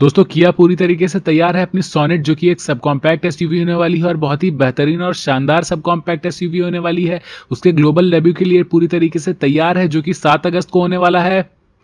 दोस्तों किया पूरी तरीके से तैयार है अपनी सोनेट जो कि एक सब कॉम्पैक्ट एसयूवी होने वाली है और बहुत ही बेहतरीन और शानदार सब कॉम्पैक्ट एसयूवी होने वाली है उसके ग्लोबल डेब्यू के लिए पूरी तरीके से तैयार है जो कि सात अगस्त को होने वाला है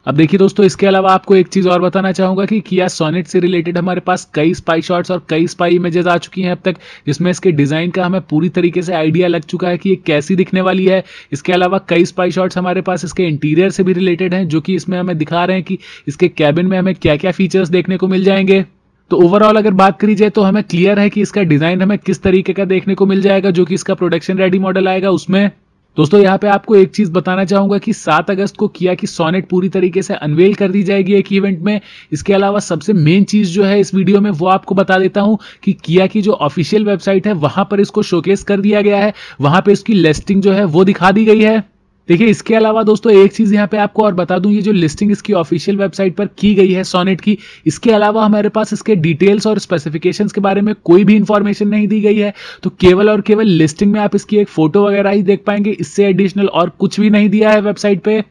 अब देखिए दोस्तों इसके अलावा आपको एक चीज और बताना चाहूंगा कि किया सोनेट से रिलेटेड हमारे पास कई स्पाई शॉट्स और कई स्पाई इमेजेस आ चुकी हैं अब तक जिसमें इसके डिजाइन का हमें पूरी तरीके से आइडिया लग चुका है कि ये कैसी दिखने वाली है इसके अलावा कई स्पाई शॉट्स हमारे पास इसके इंटीरियर से भी रिलेटेड है जो कि इसमें हमें दिखा रहे हैं कि इसके कैबिन में हमें क्या क्या फीचर्स देखने को मिल जाएंगे तो ओवरऑल अगर बात करी जाए तो हमें क्लियर है कि इसका डिजाइन हमें किस तरीके का देखने को मिल जाएगा जो कि इसका प्रोडक्शन रेडी मॉडल आएगा उसमें दोस्तों यहाँ पे आपको एक चीज बताना चाहूंगा कि 7 अगस्त को किया की सोनेट पूरी तरीके से अनवेल कर दी जाएगी एक इवेंट में इसके अलावा सबसे मेन चीज जो है इस वीडियो में वो आपको बता देता हूँ कि किया की जो ऑफिशियल वेबसाइट है वहां पर इसको शोकेस कर दिया गया है वहां पर इसकी लिस्टिंग जो है वो दिखा दी गई है देखिए इसके अलावा दोस्तों एक चीज यहाँ पे आपको और बता दूं ये जो लिस्टिंग इसकी ऑफिशियल वेबसाइट पर की गई है सोनेट की इसके अलावा हमारे पास इसके डिटेल्स और स्पेसिफिकेशन के बारे में कोई भी इंफॉर्मेशन नहीं दी गई है तो केवल और केवल लिस्टिंग में आप इसकी एक फोटो वगैरह ही देख पाएंगे इससे एडिशनल और कुछ भी नहीं दिया है वेबसाइट पे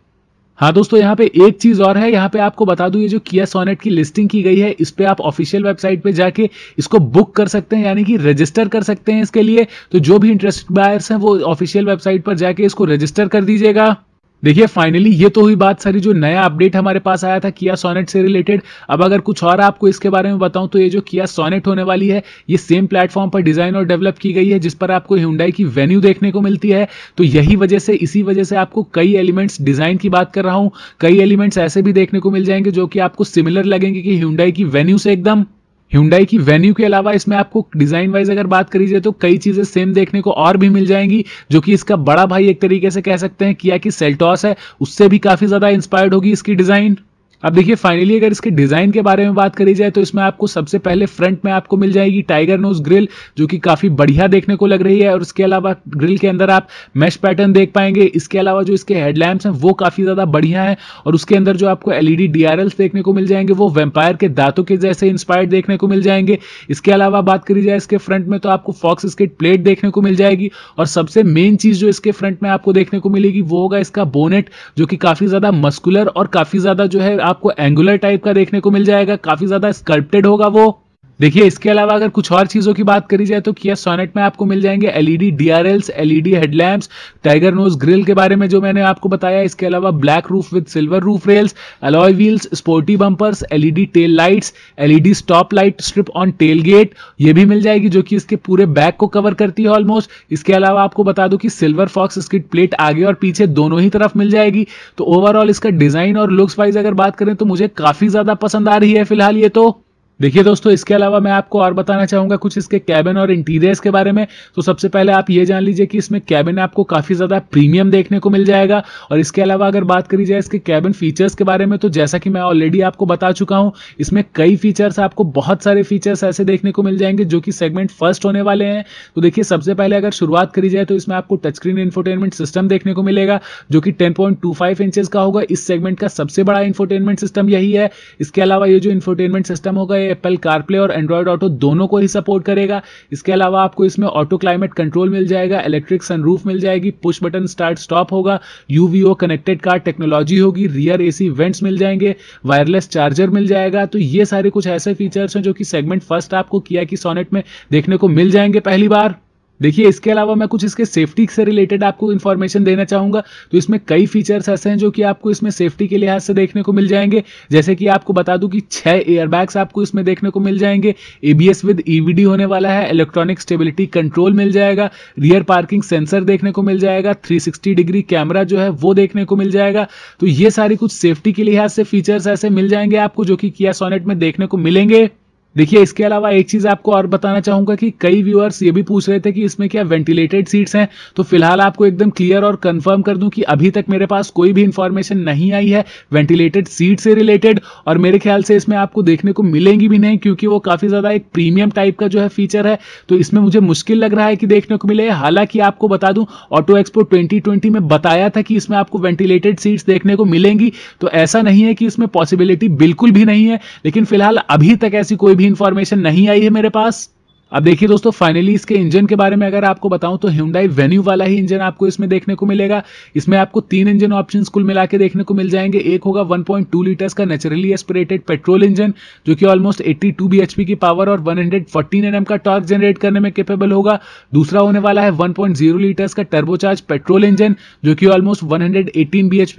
हाँ दोस्तों यहाँ पे एक चीज और है यहाँ पे आपको बता दू ये जो किया सोनेट की लिस्टिंग की गई है इस पे आप ऑफिशियल वेबसाइट पे जाके इसको बुक कर सकते हैं यानी कि रजिस्टर कर सकते हैं इसके लिए तो जो भी इंटरेस्ट बायर्स हैं वो ऑफिशियल वेबसाइट पर जाके इसको रजिस्टर कर दीजिएगा देखिए फाइनली ये तो हुई बात सारी जो नया अपडेट हमारे पास आया था किया सोनेट से रिलेटेड अब अगर कुछ और आपको इसके बारे में बताऊं तो ये जो किया सोनेट होने वाली है ये सेम प्लेटफॉर्म पर डिजाइन और डेवलप की गई है जिस पर आपको हिंडाई की वेन्यू देखने को मिलती है तो यही वजह से इसी वजह से आपको कई एलिमेंट्स डिजाइन की बात कर रहा हूं कई एलिमेंट्स ऐसे भी देखने को मिल जाएंगे जो कि आपको सिमिलर लगेंगे कि हिंडाई की वेन्यू से एकदम हुंडई की वेन्यू के अलावा इसमें आपको डिजाइन वाइज अगर बात करी जाए तो कई चीजें सेम देखने को और भी मिल जाएंगी जो कि इसका बड़ा भाई एक तरीके से कह सकते हैं किया कि सेल्टॉस है उससे भी काफी ज्यादा इंस्पायर्ड होगी इसकी डिजाइन अब देखिए फाइनली अगर इसके डिजाइन के बारे में बात करी जाए तो इसमें आपको सबसे पहले फ्रंट में आपको मिल जाएगी टाइगर नोज ग्रिल जो कि काफी बढ़िया देखने को लग रही है और इसके अलावा ग्रिल के अंदर आप मैश पैटर्न देख पाएंगे इसके अलावा जो इसके हेडलैम्प्स हैं वो काफी ज्यादा बढ़िया है और उसके अंदर जो आपको एलईडी डीआरएल्स देखने को मिल जाएंगे वो वेम्पायर के दांतों के जैसे इंस्पायर्ड देखने को मिल जाएंगे इसके अलावा बात करी जाए इसके फ्रंट में तो आपको फॉक्स स्केट प्लेट देखने को मिल जाएगी और सबसे मेन चीज जो इसके फ्रंट में आपको देखने को मिलेगी वो होगा इसका बोनेट जो कि काफी ज्यादा मस्कुलर और काफी ज्यादा जो है आपको एंगुलर टाइप का देखने को मिल जाएगा काफी ज्यादा स्कल्प्टेड होगा वो देखिए इसके अलावा अगर कुछ और चीजों की बात करी जाए तो किया सोनेट में आपको मिल जाएंगे LED DRLs LED headlamps tiger nose grille के बारे में जो मैंने आपको बताया इसके अलावा black roof with silver roof rails alloy wheels sporty bumpers LED tail lights LED stop light strip on tailgate ये भी मिल जाएगी जो कि इसके पूरे बैक को कवर करती है ऑलमोस्ट इसके अलावा आपको बता दो कि सिल्वर फॉक्स स्किट प्लेट आगे और पीछे दोनों ही तरफ मिल जाएगी तो ओवरऑल इसका डिजाइन और लुक्स वाइज अगर बात करें तो मुझे काफी ज्यादा पसंद आ रही है फिलहाल ये तो देखिए दोस्तों इसके अलावा मैं आपको और बताना चाहूँगा कुछ इसके कैबिन और इंटीरियर्स के बारे में तो सबसे पहले आप ये जान लीजिए कि इसमें कैबिन आपको काफ़ी ज़्यादा प्रीमियम देखने को मिल जाएगा और इसके अलावा अगर बात करी जाए इसके कैबिन फीचर्स के बारे में तो जैसा कि मैं ऑलरेडी आपको बता चुका हूँ इसमें कई फीचर्स आपको बहुत सारे फीचर्स ऐसे देखने को मिल जाएंगे जो कि सेगमेंट फर्स्ट होने वाले हैं तो देखिए सबसे पहले अगर शुरुआत करी जाए तो इसमें आपको टच स्क्रीन इन्फोटेनमेंट सिस्टम देखने को मिलेगा जो कि फाइव इंचेस का होगा इस सेगमेंट का सबसे बड़ा इन्फोटेनमेंट सिस्टम यही है इसके अलावा ये जो इन्फोटेनमेंट सिस्टम होगा ये एप्पल कारप्ले और एंड्रॉयड ऑटो दोनों को ही सपोर्ट करेगा इसके अलावा आपको इसमें ऑटो क्लाइमेट कंट्रोल मिल जाएगा इलेक्ट्रिक सनरूफ मिल जाएगी पुश बटन स्टार्ट स्टॉप होगा यूवीओ कनेक्टेड कार टेक्नोलॉजी होगी रियर एसी वेंट्स मिल जाएंगे वायरलेस चार्जर मिल जाएगा तो ये सारे कुछ ऐसे फीचर्स हैं जो कि सेगमेंट फर्स्ट आपको किया कि सोनेट में देखने को मिल जाएंगे पहली बार देखिए इसके अलावा मैं कुछ इसके सेफ्टी से रिलेटेड आपको इन्फॉर्मेशन देना चाहूंगा तो इसमें कई फीचर्स ऐसे हैं जो कि आपको इसमें सेफ्टी के लिहाज से देखने को मिल जाएंगे जैसे कि आपको बता दूं कि छह एयरबैग्स आपको इसमें देखने को मिल जाएंगे एबीएस विद ईवीडी होने वाला है इलेक्ट्रॉनिक स्टेबिलिटी कंट्रोल मिल जाएगा रियर पार्किंग सेंसर देखने को मिल जाएगा थ्री डिग्री कैमरा जो है वो देखने को मिल जाएगा तो ये सारी कुछ सेफ्टी के लिहाज से फीचर्स ऐसे मिल जाएंगे आपको जो कि किया सोनेट में देखने को मिलेंगे देखिए इसके अलावा एक चीज आपको और बताना चाहूंगा कि कई व्यूअर्स ये भी पूछ रहे थे कि इसमें क्या वेंटिलेटेड सीट्स हैं तो फिलहाल आपको एकदम क्लियर और कंफर्म कर दूं कि अभी तक मेरे पास कोई भी इंफॉर्मेशन नहीं आई है वेंटिलेटेड सीट से रिलेटेड और मेरे ख्याल से इसमें आपको देखने को मिलेंगी भी नहीं क्योंकि वो काफी ज्यादा एक प्रीमियम टाइप का जो है फीचर है तो इसमें मुझे मुश्किल लग रहा है कि देखने को मिले हालांकि आपको बता दूं ऑटो एक्सपो ट्वेंटी में बताया था कि इसमें आपको वेंटिलेटेड सीट्स देखने को मिलेंगी तो ऐसा नहीं है कि इसमें पॉसिबिलिटी बिल्कुल भी नहीं है लेकिन फिलहाल अभी तक ऐसी कोई भी इंफॉर्मेशन नहीं आई है मेरे पास अब देखिए दोस्तों फाइनली इसके इंजन के बारे में अगर आपको बताऊं तो हिंडाई वेन्यू वाला ही इंजन आपको इसमें देखने को मिलेगा इसमें आपको तीन इंजन ऑप्शन कुल मिला के देखने को मिल जाएंगे एक होगा 1.2 लीटर्स का नेचुरली एस्पिरेटेड पेट्रोल इंजन जो कि ऑलमोस्ट 82 टू की पावर और 114 nm का टॉर्क जनरेट करने में केपेबल होगा दूसरा होने वाला है वन लीटर्स का टर्बोचार्ज पेट्रोल इंजन जो कि ऑलमोस्ट वन हंड्रेड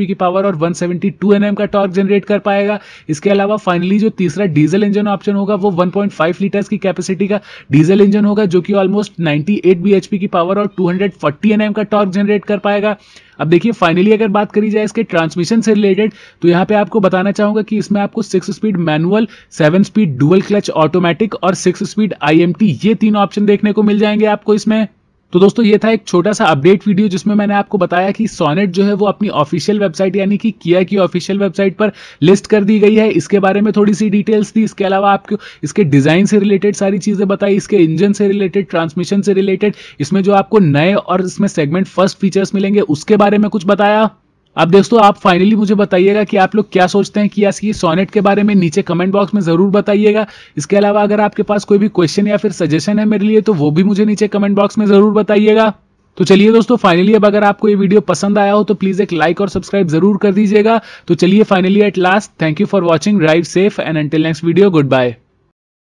की पावर और वन सेवेंटी का टॉर्क जनरेट कर पाएगा इसके अलावा फाइनली जो तीसरा डीजल इंजन ऑप्शन होगा वो 1.5 लीटर्स की कैपेसिटी का डीजल इंजन होगा जो कि ऑलमोस्ट 98 bhp की पावर और 240 हंड्रेड का टॉर्क जनरेट कर पाएगा अब देखिए फाइनली अगर बात करी जाए इसके ट्रांसमिशन से रिलेटेड तो यहाँ पे आपको बताना चाहूंगा कि इसमें आपको six speed manual seven speed dual clutch automatic और सिक्स स्पीड आई ये तीन ऑप्शन देखने को मिल जाएंगे आपको इसमें तो दोस्तों ये था एक छोटा सा अपडेट वीडियो जिसमें मैंने आपको बताया कि सोनेट जो है वो अपनी ऑफिशियल वेबसाइट यानी कि किया की ऑफिशियल वेबसाइट पर लिस्ट कर दी गई है इसके बारे में थोड़ी सी डिटेल्स थी इसके अलावा आपको इसके डिजाइन से रिलेटेड सारी चीजें बताई इसके इंजन से रिलेटेड ट्रांसमिशन से रिलेटेड इसमें जो आपको नए और इसमें सेगमेंट फर्स्ट फीचर्स मिलेंगे उसके बारे में कुछ बताया अब दोस्तों आप फाइनली मुझे बताइएगा कि आप लोग क्या सोचते हैं कि ये सोनेट के बारे में नीचे कमेंट बॉक्स में जरूर बताइएगा इसके अलावा अगर आपके पास कोई भी क्वेश्चन या फिर सजेशन है मेरे लिए तो वो भी मुझे नीचे कमेंट बॉक्स में जरूर बताइएगा तो चलिए दोस्तों फाइनली अब अगर आपको ये वीडियो पसंद आया हो तो प्लीज एक लाइक और सब्सक्राइब जरूर कर दीजिएगा तो चलिए finally at last thank you for watching drive safe and until next video good bye